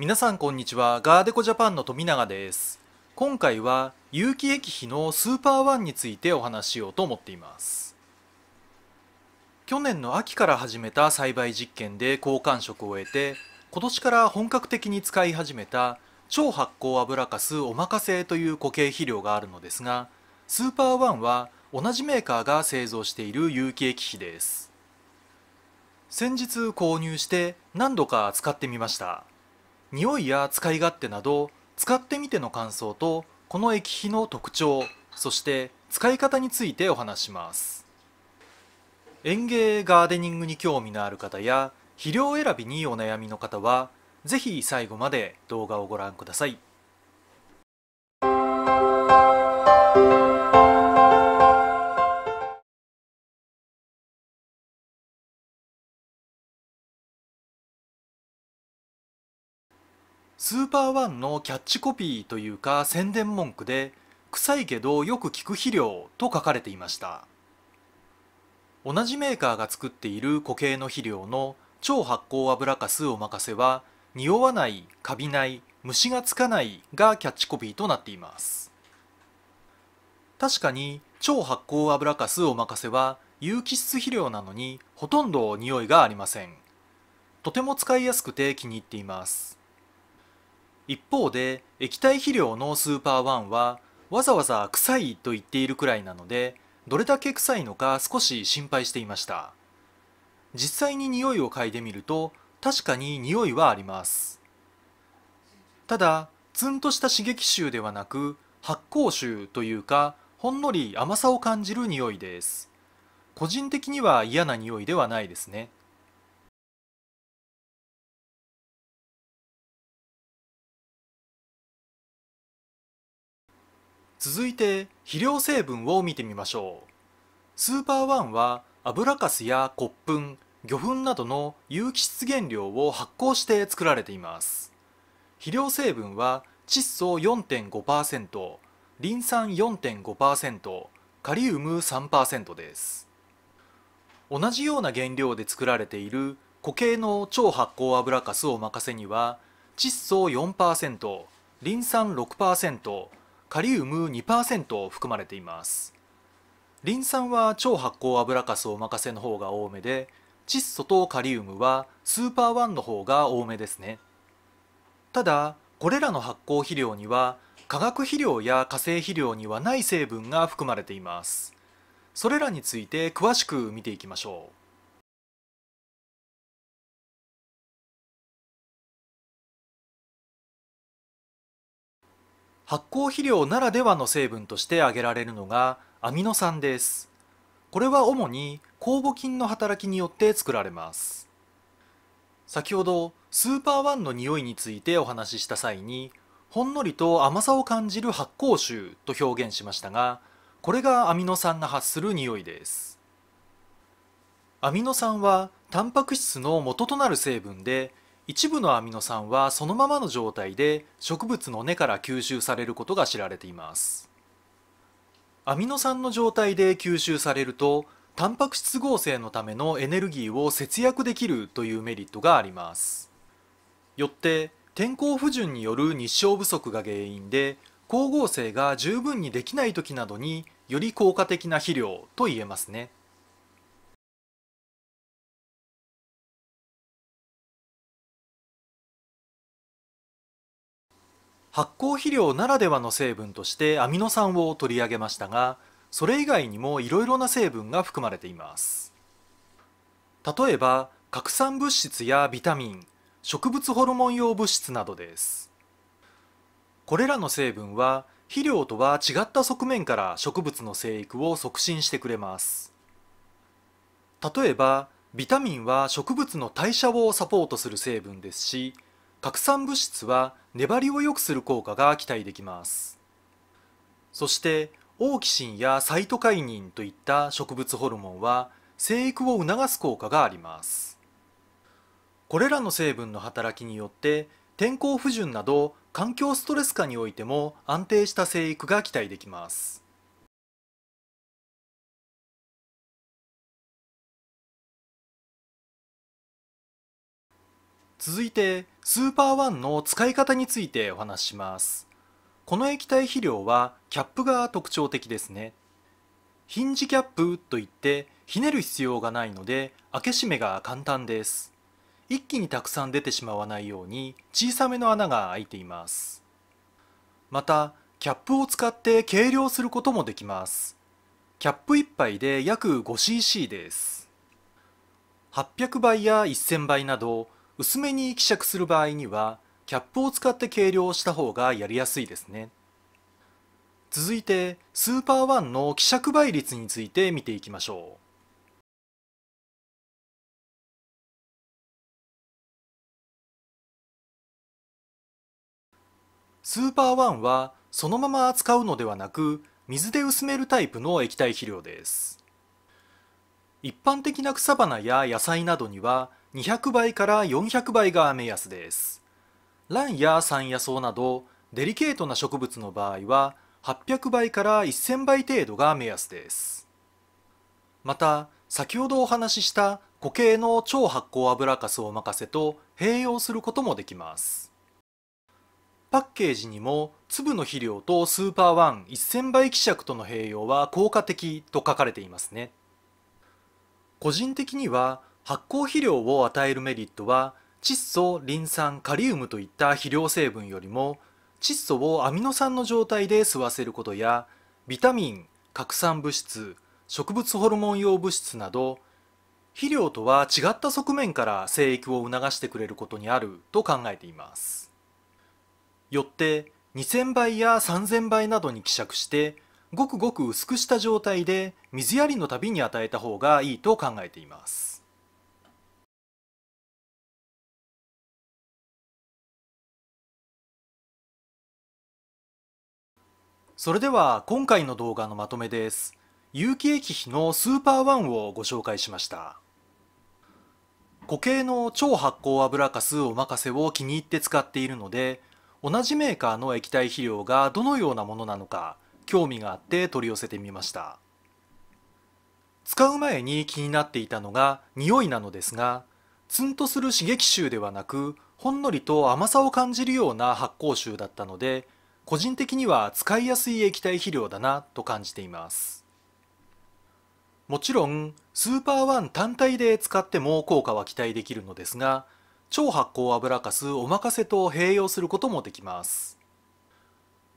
皆さんこんにちはガーデコジャパンの富永です今回は有機液肥のスーパーワンについてお話しようと思っています去年の秋から始めた栽培実験で好感触を得て今年から本格的に使い始めた超発酵油かすおまかせという固形肥料があるのですがスーパーワンは同じメーカーが製造している有機液肥です先日購入して何度か使ってみました匂いや使い勝手など使ってみての感想とこの液肥の特徴そして使い方についてお話します園芸ガーデニングに興味のある方や肥料選びにお悩みの方は是非最後まで動画をご覧ください。スーパーワンのキャッチコピーというか宣伝文句で臭いけどよく効く肥料と書かれていました同じメーカーが作っている固形の肥料の超発酵油かすおまかせは匂わないカビない虫がつかないがキャッチコピーとなっています確かに超発酵油かすおまかせは有機質肥料なのにほとんど匂いがありませんとても使いやすくて気に入っています一方で液体肥料のスーパーワンはわざわざ臭いと言っているくらいなのでどれだけ臭いのか少し心配していました実際に匂いを嗅いでみると確かに匂いはありますただツンとした刺激臭ではなく発酵臭というかほんのり甘さを感じる匂いです個人的には嫌な匂いではないですね続いて肥料成分を見てみましょうスーパーワンは油かすや骨粉魚粉などの有機質原料を発酵して作られています肥料成分は窒素4.5%リン酸4.5%カリウム3%です同じような原料で作られている固形の超発酵油かすを任せには窒素4%リン酸6%カリウム2%を含まれていますリン酸は超発酵油かすお任せの方が多めで窒素とカリウムはスーパー1の方が多めですねただこれらの発酵肥料には化学肥料や化成肥料にはない成分が含まれていますそれらについて詳しく見ていきましょう発酵肥料ならではの成分として挙げられるのがアミノ酸ですこれは主に酵母菌の働きによって作られます先ほどスーパーワンの匂いについてお話しした際にほんのりと甘さを感じる発酵臭と表現しましたがこれがアミノ酸が発する匂いですアミノ酸はタンパク質の元となる成分で一部のアミノ酸はそのままの状態で植物の根から吸収されることが知られていますアミノ酸の状態で吸収されるとタンパク質合成のためのエネルギーを節約できるというメリットがありますよって天候不順による日照不足が原因で光合成が十分にできない時などにより効果的な肥料と言えますね発酵肥料ならではの成分としてアミノ酸を取り上げましたがそれ以外にもいろいろな成分が含まれています例えば核酸物質やビタミン植物ホルモン用物質などですこれらの成分は肥料とは違った側面から植物の生育を促進してくれます例えばビタミンは植物の代謝をサポートする成分ですし核酸物質は粘りを良くする効果が期待できますそしてオーキシンやサイトカイニンといった植物ホルモンは生育を促す効果がありますこれらの成分の働きによって天候不順など環境ストレス下においても安定した生育が期待できます続いてスーパーワンの使い方についてお話ししますこの液体肥料はキャップが特徴的ですねヒンジキャップといってひねる必要がないので開け閉めが簡単です一気にたくさん出てしまわないように小さめの穴が開いていますまたキャップを使って計量することもできますキャップ1杯で約 5cc です800倍や1000倍など薄めに希釈する場合にはキャップを使って計量した方がやりやすいですね続いてスーパーワンの希釈倍率について見ていきましょうスーパーワンはそのまま扱うのではなく水で薄めるタイプの液体肥料です一般的な草花や野菜などには200倍から400倍が目安です蘭や山野草などデリケートな植物の場合は800倍から1000倍程度が目安ですまた先ほどお話しした固形の超発酵油かすを任せと併用することもできますパッケージにも粒の肥料とスーパーワン1000倍希釈との併用は効果的と書かれていますね個人的には発酵肥料を与えるメリットは窒素リン酸カリウムといった肥料成分よりも窒素をアミノ酸の状態で吸わせることやビタミン核酸物質植物ホルモン用物質など肥料とは違った側面から生育を促してくれることにあると考えていますよって2000倍や3000倍などに希釈してごくごく薄くした状態で水やりのたびに与えた方がいいと考えていますそれでは今回の動画のまとめです有機液肥のスーパーワンをご紹介しました固形の超発酵油かすおまかせを気に入って使っているので同じメーカーの液体肥料がどのようなものなのか興味があって取り寄せてみました使う前に気になっていたのが匂いなのですがツンとする刺激臭ではなくほんのりと甘さを感じるような発酵臭だったので個人的には使いやすい液体肥料だなと感じていますもちろんスーパーワン単体で使っても効果は期待できるのですが超発酵油かすおまかせと併用することもできます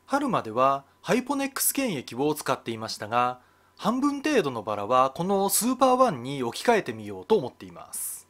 春まではハイポネックス検液を使っていましたが半分程度のバラはこのスーパーワンに置き換えてみようと思っています